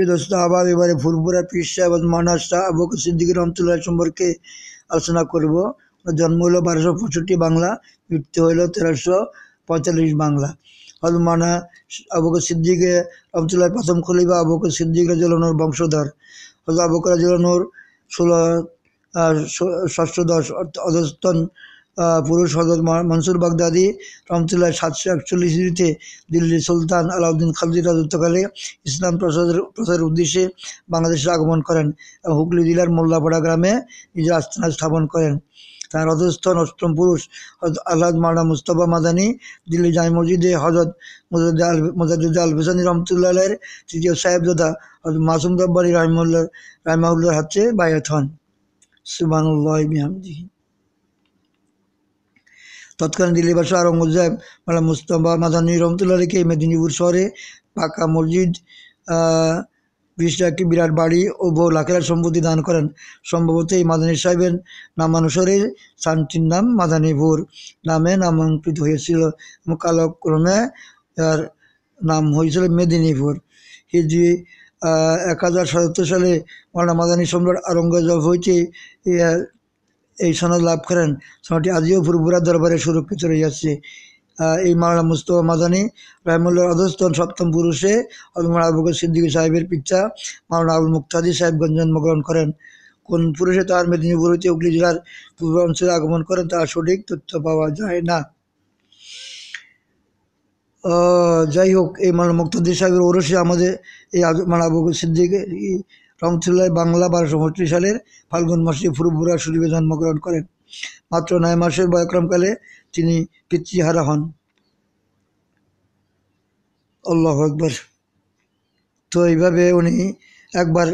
প্রিয় দোস্ত আবার এবারে ফুরপুরা পীর সাহেব মানা শাহ সিদ্দিক রহমতুল্লাহ সম্পর্কে আলোচনা করব জন্ম হলো বারোশো পঁয়ষট্টি বাংলা মৃত্যু হলো তেরোশো পঁয়তাল্লিশ বাংলা মানা আবুকর সিদ্দিক রহমতুল্লাহ প্রথম খলিফা আবুকর সিদ্দিক রাজুলানোর বংশধর হজরত আবুকর রাজুলানোর ষোলো ষষ্ঠদশ অধস্তন পুরুষ হজরত মনসুর বাগদাদি রহমতুল্লাহ সাতশো একচল্লিশ ইতে দিল্লির সুলতান আলাউদ্দিন খালজির রাজত্বকালে ইসলাম প্রসাদের প্রসারের উদ্দেশ্যে বাংলাদেশে আগমন করেন এবং হুগলি জেলার মোল্লাপাড়া গ্রামে নিজের আস্থানা স্থাপন করেন তার রথস্থান অষ্টম পুরুষ আল্লাহ মালা মুস্তফা মাদানি দিল্লি জামি মসজিদে হজরত মুজাদ আল মুজাদুদ আল হুসানি রহমতুল্লাহের তৃতীয় সাহেবজাদা হজরত মাসুম রব্বানি রহমুল্লাহ রাহিমাউল্লাহর হাতে বায়াত হন সুবানুল্লাহ বিহামদিহী তৎকালীন দিল্লি বাদশাহ আরঙ্গজেব মালা মুস্তফা মাদানী রহমতুল্লাহ আলীকে মেদিনীপুর শহরে পাকা মসজিদ বিশটা একটি বিরাট বাড়ি ও বহু লাখেরা সম্পত্তি দান করেন সম্ভবত এই মাদানী সাহেবের নামানুসারে স্থানটির নাম মাদানীপুর নামে নামাঙ্কিত হয়েছিল কালক্রমে তার নাম হয়েছিল মেদিনীপুর হিজি এক হাজার সাতাত্তর সালে মালা মাদানী সম্রাট আরঙ্গজেব হইতে এই সনদ লাভ করেন সনদটি আজিও ফুরফুরা দরবারে সুরক্ষিত যাচ্ছে এই মাওলানা মুস্তফা মাদানি রহমুল্লাহ অধস্তন সপ্তম পুরুষে মাওলানা আবুকর সিদ্দিকী সাহেবের পিচ্চা মাওলানা আবুল মুক্তাদি সাহেবগঞ্জ জন্মগ্রহণ করেন কোন পুরুষে তার মেদিনীপুর হইতে হুগলি জেলার পূর্ব অঞ্চলে আগমন করেন তার সঠিক তথ্য পাওয়া যায় না যাই হোক এই মাওলানা মুক্তাদি সাহেবের ওরসে আমাদের এই মাওলানা আবুক সিদ্দিক রংচুলায় বাংলা বারোশো বত্রিশ সালের ফাল্গুন মাসে ফুরুবুরা শরীফে জন্মগ্রহণ করেন মাত্র নয় মাসের বয়ক্রমকালে তিনি পিতৃহারা হন আল্লাহ একবার তো এইভাবে উনি একবার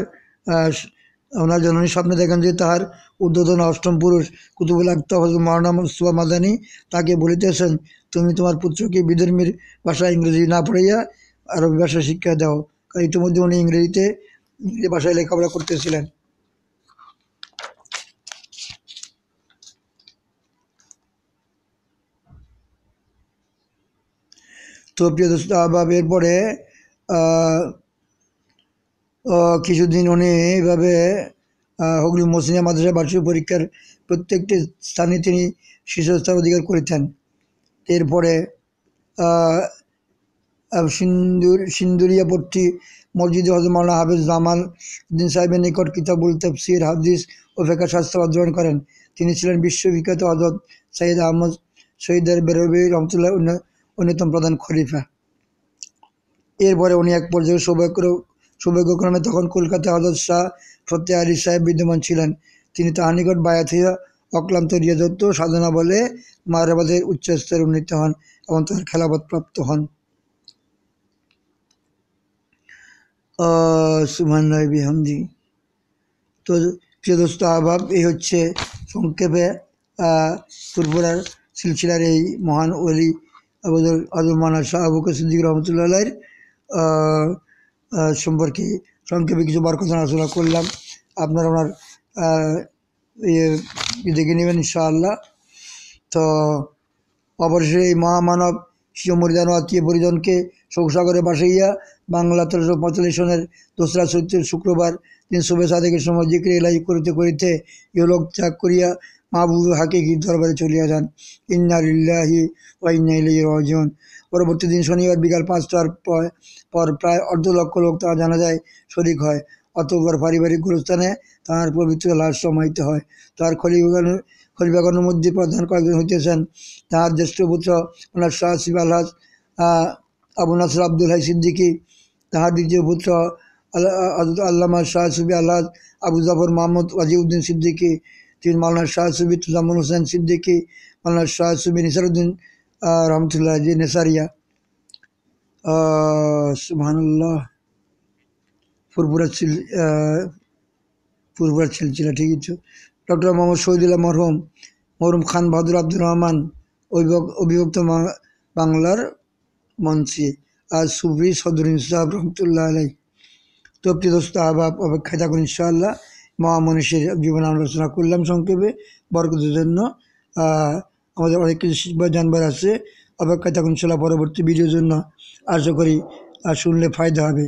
ওনার জননী স্বপ্নে দেখেন যে তাহার উদ্বোধন অষ্টম পুরুষ কুতুবুল আক্তা হজরত মৌলানা মুস্তফা মাদানি তাকে বলিতেছেন তুমি তোমার পুত্রকে বিধর্মীর ভাষা ইংরেজি না পড়াইয়া আরবি ভাষা শিক্ষা দাও ইতিমধ্যে উনি ইংরেজিতে নিজের ভাষায় লেখাপড়া করতেছিলেন তো প্রিয় দোস্তাবাব এরপরে কিছুদিন উনি এইভাবে হুগলি মসজিদা মাদ্রাসা বার্ষিক পরীক্ষার প্রত্যেকটি স্থানে তিনি শীর্ষস্থান অধিকার করেছেন এরপরে সিন্দুর সিন্দুরিয়া পট্টি মসজিদে হজরত হাফিজ জামাল উদ্দিন সাহেবের নিকট কিতাবুল তফসির হাদিস ও ফেকা শাস্ত্র অধ্যয়ন করেন তিনি ছিলেন বিশ্ববিখ্যাত হজরত সৈয়দ আহমদ সৈয়দের বেরবি রহমতুল্লাহ অন্যতম প্রধান খলিফা এরপরে উনি এক পর্যায়ে সৌভাগ্য সৌভাগ্যক্রমে তখন কলকাতা হজরত শাহ ফতে আলী সাহেব বিদ্যমান ছিলেন তিনি তাহার নিকট বায়াথিয়া অক্লান্ত রিয়াজত্ব সাধনা বলে মারাবাদের উচ্চস্তরে উন্নীত হন এবং তার খেলাপথ প্রাপ্ত হন সুমান্নয় বিহামদি তো প্রিয় দোস্ত আহ্বাব এই হচ্ছে সংক্ষেপে ফুরফুরার সিলসিলার এই মহান অলি আবুদুল আদুল শাহ আবুকে সিদ্দিক রহমতুল্লাহ সম্পর্কে সংক্ষেপে কিছু বার কথা আলোচনা করলাম আপনারা ওনার দেখে নেবেন ইনশাআল্লাহ তো অবশ্যই এই মহামানব শিশু মরিদান আত্মীয় পরিজনকে শোকসাগরে ভাসাইয়া বাংলা তেরোশো পঁয়তাল্লিশ সনের দোসরা চৈত্রের শুক্রবার তিনি শুভে সাদেকের সময় জিক্রি এলাই করিতে করিতে ইহলোক ত্যাগ করিয়া মাহবুব হাকিকির দরবারে চলিয়া যান ইন্নারিল্লাহি ও ইন্নাইলি পরবর্তী দিন শনিবার বিকাল পাঁচটার পর প্রায় অর্ধ লক্ষ লোক তারা জানা যায় শরিক হয় অতঃপর পারিবারিক গুরুস্থানে তাঁর পবিত্র লাশ সমাহিত হয় তার খলিবাগান খলিবাগানের মধ্যে প্রধান কয়েকজন হইতেছেন তাঁর জ্যেষ্ঠ পুত্র ওনার শাহ শিবাল আবু নাসর আব্দুল হাই সিদ্দিকী তাহার দ্বিতীয় পুত্র আল্লামা শাহ সুবি আল্লাহ আবু জাফর মাহমুদ ওয়াজিউদ্দিন সিদ্দিকী তিনি মাওলানা শাহ সুবি তুজামুল হোসেন সিদ্দিকী মালনা শাহ সুবি নিসারুদ্দিন রহমতুল্লাহ জি নেসারিয়া সুবহানুল্লাহ ছিল চিল ছিল ছিল ঠিক আছে ডক্টর মোহাম্মদ শহীদুল্লাহ মরহুম মরহুম খান বাহাদুর আব্দুর রহমান অভিভক্ত বাংলার মঞ্চে আজ সুফি সদর সাহাব রহমতুল্লাহ আলাই তো দোস্ত আবাব অপেক্ষা থাকুন ইনশাআল্লাহ মহা মনীষীর জীবন আলোচনা করলাম সংক্ষেপে বরকতের জন্য আমাদের অনেক কিছু শিখবার জানবার আছে অপেক্ষা থাকুন ইনশাল্লাহ পরবর্তী ভিডিওর জন্য আশা করি শুনলে ফায়দা হবে